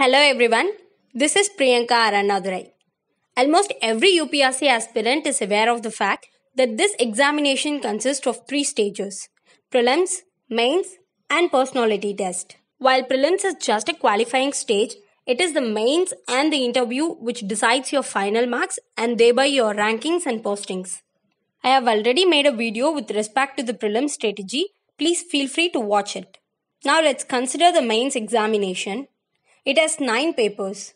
Hello everyone, this is Priyanka Aranadurai. Almost every UPSC aspirant is aware of the fact that this examination consists of three stages prelims, mains, and personality test. While prelims is just a qualifying stage, it is the mains and the interview which decides your final marks and thereby your rankings and postings. I have already made a video with respect to the prelim strategy. Please feel free to watch it. Now let's consider the mains examination it has 9 papers,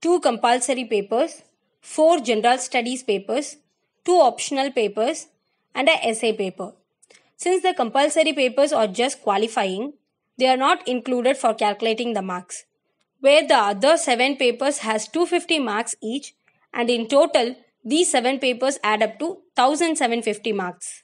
2 compulsory papers, 4 general studies papers, 2 optional papers, and an essay paper. Since the compulsory papers are just qualifying, they are not included for calculating the marks. Where the other 7 papers has 250 marks each and in total these 7 papers add up to 1750 marks.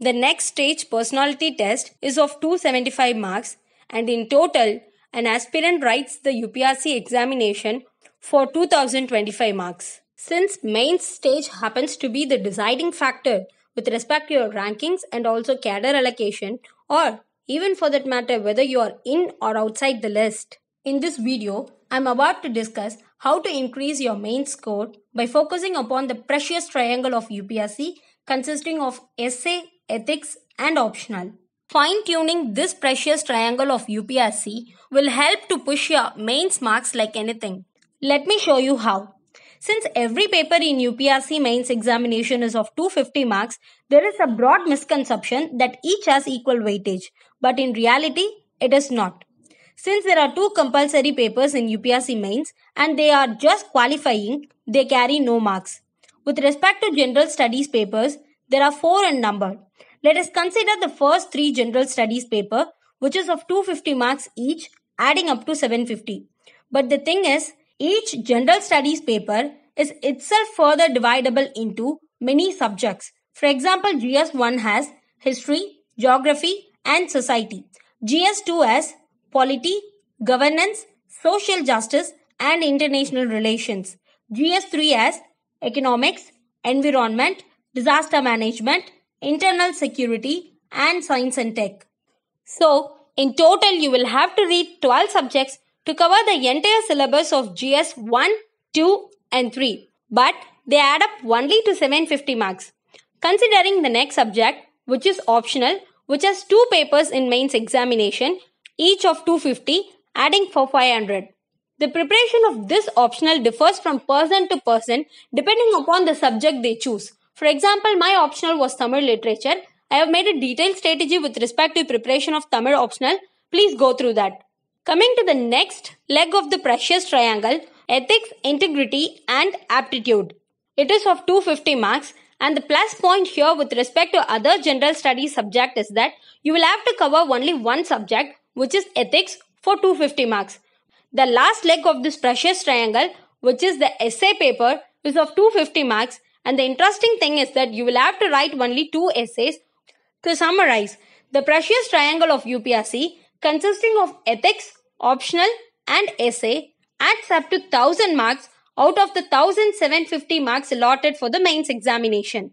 The next stage personality test is of 275 marks and in total an aspirant writes the UPRC examination for 2025 marks. Since main stage happens to be the deciding factor with respect to your rankings and also cadre allocation or even for that matter whether you are in or outside the list. In this video, I'm about to discuss how to increase your main score by focusing upon the precious triangle of UPSC consisting of essay, ethics and optional. Fine tuning this precious triangle of UPSC will help to push your mains marks like anything. Let me show you how. Since every paper in UPSC mains examination is of 250 marks, there is a broad misconception that each has equal weightage, but in reality, it is not. Since there are two compulsory papers in UPSC mains and they are just qualifying, they carry no marks. With respect to general studies papers, there are four in number let us consider the first three general studies paper, which is of 250 marks each, adding up to 750. But the thing is, each general studies paper is itself further dividable into many subjects. For example, GS1 has history, geography, and society. GS2 has polity, governance, social justice, and international relations. GS3 has economics, environment, disaster management, internal security, and science and tech. So, in total, you will have to read 12 subjects to cover the entire syllabus of GS 1, 2, and 3, but they add up only to 750 marks. Considering the next subject, which is optional, which has two papers in mains examination, each of 250, adding for 500. The preparation of this optional differs from person to person depending upon the subject they choose. For example, my optional was Tamil literature. I have made a detailed strategy with respect to preparation of Tamil optional. Please go through that. Coming to the next leg of the precious triangle, ethics, integrity and aptitude. It is of 250 marks and the plus point here with respect to other general studies subject is that you will have to cover only one subject which is ethics for 250 marks. The last leg of this precious triangle which is the essay paper is of 250 marks and the interesting thing is that you will have to write only two essays. To summarize, the precious triangle of UPSC consisting of ethics, optional and essay adds up to 1000 marks out of the 1750 marks allotted for the mains examination.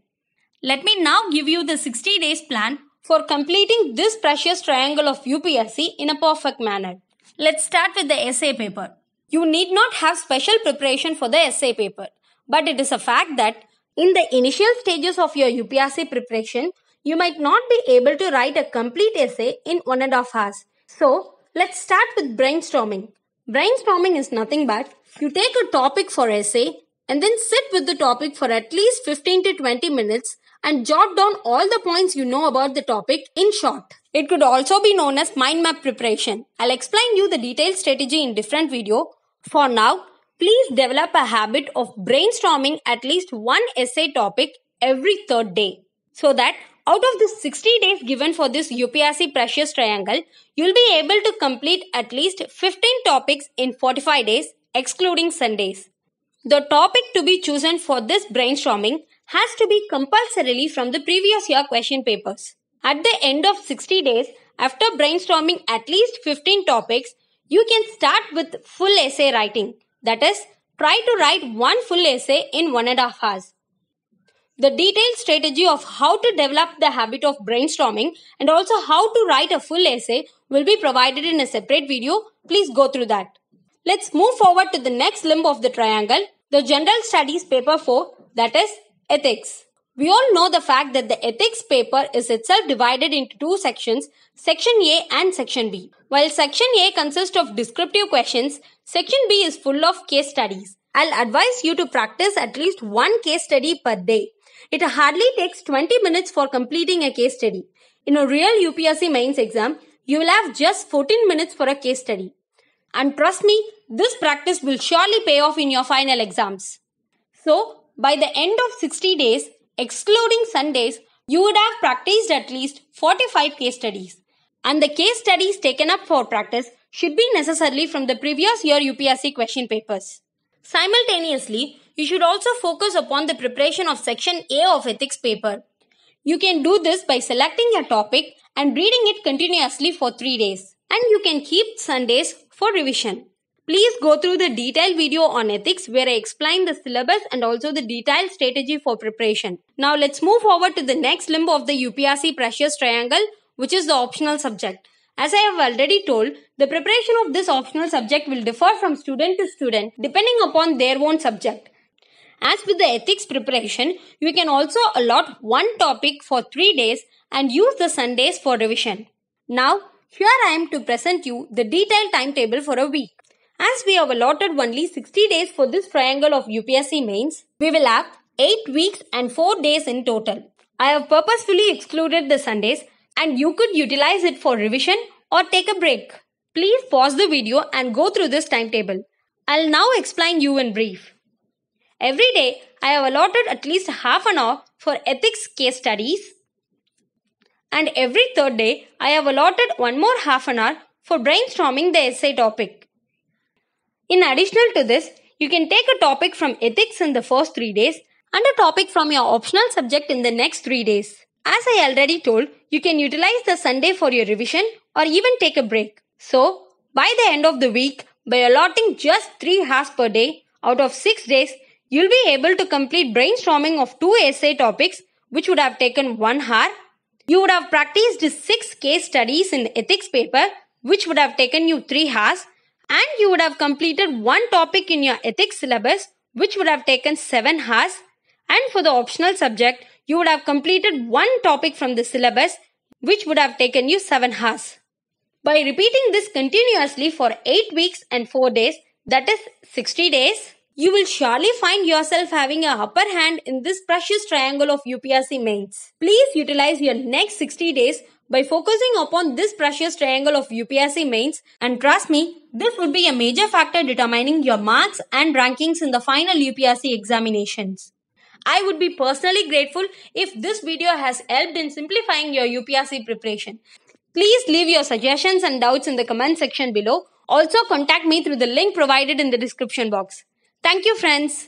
Let me now give you the 60 days plan for completing this precious triangle of UPSC in a perfect manner. Let's start with the essay paper. You need not have special preparation for the essay paper, but it is a fact that in the initial stages of your UPSC preparation, you might not be able to write a complete essay in one and a half hours. So, let's start with brainstorming. Brainstorming is nothing but you take a topic for essay and then sit with the topic for at least 15 to 20 minutes and jot down all the points you know about the topic in short. It could also be known as mind map preparation. I'll explain you the detailed strategy in different video. For now, Please develop a habit of brainstorming at least one essay topic every third day so that out of the 60 days given for this UPSC Precious Triangle, you'll be able to complete at least 15 topics in 45 days, excluding Sundays. The topic to be chosen for this brainstorming has to be compulsorily from the previous year question papers. At the end of 60 days, after brainstorming at least 15 topics, you can start with full essay writing. That is, try to write one full essay in one and a half hours. The detailed strategy of how to develop the habit of brainstorming and also how to write a full essay will be provided in a separate video. Please go through that. Let's move forward to the next limb of the triangle, the General Studies Paper 4, that is, Ethics. We all know the fact that the ethics paper is itself divided into two sections, section A and section B. While section A consists of descriptive questions, section B is full of case studies. I'll advise you to practice at least one case study per day. It hardly takes 20 minutes for completing a case study. In a real UPSC mains exam, you will have just 14 minutes for a case study. And trust me, this practice will surely pay off in your final exams. So, by the end of 60 days, excluding Sundays, you would have practiced at least 45 case studies. And the case studies taken up for practice should be necessarily from the previous year UPSC question papers. Simultaneously, you should also focus upon the preparation of section A of ethics paper. You can do this by selecting a topic and reading it continuously for 3 days. And you can keep Sundays for revision. Please go through the detailed video on ethics where I explain the syllabus and also the detailed strategy for preparation. Now let's move forward to the next limb of the UPRC precious triangle which is the optional subject. As I have already told, the preparation of this optional subject will differ from student to student depending upon their own subject. As with the ethics preparation, you can also allot one topic for three days and use the Sundays for revision. Now, here I am to present you the detailed timetable for a week. As we have allotted only 60 days for this triangle of UPSC mains, we will have 8 weeks and 4 days in total. I have purposefully excluded the Sundays and you could utilize it for revision or take a break. Please pause the video and go through this timetable. I'll now explain you in brief. Every day, I have allotted at least half an hour for ethics case studies. And every third day, I have allotted one more half an hour for brainstorming the essay topic. In addition to this, you can take a topic from ethics in the first three days and a topic from your optional subject in the next three days. As I already told, you can utilize the Sunday for your revision or even take a break. So, by the end of the week, by allotting just 3 hours per day out of 6 days, you'll be able to complete brainstorming of 2 essay topics which would have taken 1 hour. You would have practiced 6 case studies in ethics paper which would have taken you 3 hours and you would have completed one topic in your ethics syllabus which would have taken 7 hours and for the optional subject you would have completed one topic from the syllabus which would have taken you 7 hours. By repeating this continuously for 8 weeks and 4 days that is 60 days you will surely find yourself having a upper hand in this precious triangle of UPSC mains. Please utilize your next 60 days by focusing upon this precious triangle of UPSC mains and trust me, this would be a major factor determining your marks and rankings in the final UPSC examinations. I would be personally grateful if this video has helped in simplifying your UPSC preparation. Please leave your suggestions and doubts in the comment section below. Also contact me through the link provided in the description box. Thank you friends.